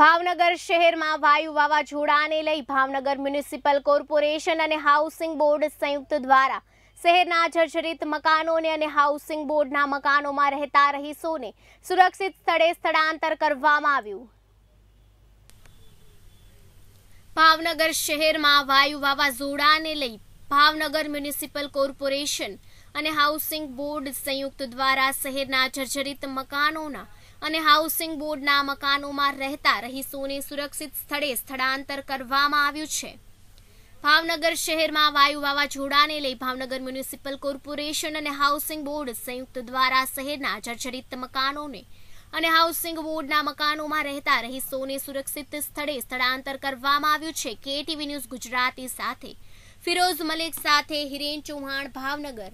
ભાવનગર શહેરમાં વાયુ વાવાઝોડાને લઈ ભાવનગર મ્યુનિસિપલ કોર્પોરેશન અને હાઉસિંગ બોર્ડ સંયુક્ત દ્વારા શહેરના જર્જરિત મકાનોને અને હાઉસિંગ બોર્ડના મકાનોમાં રહેતા રહીશોને સુરક્ષિત સ્થળે સ્થળાંતર કરવામાં આવ્યું ભાવનગર શહેરમાં વાયુ વાવાઝોડાને લઈ ભાવનગર મ્યુનિસિપલ કોર્પોરેશન અને હાઉસિંગ બોર્ડ સંયુક્ત દ્વારા શહેરના જર્જરિત મકાનોના અને હાઉસિંગ બોર્ડના મકાનોમાં રહેતા રહીશોને સુરક્ષિત સ્થળે સ્થળાંતર કરવામાં આવ્યું છે ભાવનગર શહેરમાં વાયુ વાવાઝોડાને લઈ ભાવનગર મ્યુનિસિપલ કોર્પોરેશન અને હાઉસિંગ બોર્ડ સંયુક્ત દ્વારા શહેરના જર્જરિત મકાનોને અને હાઉસિંગ બોર્ડના મકાનોમાં રહેતા રહીશોને સુરક્ષિત સ્થળે સ્થળાંતર કરવામાં આવ્યું છે કેટીવી ન્યૂઝ ગુજરાતી સાથે ફિરોઝ મલિક સાથે હિરેન ચૌહાણ ભાવનગર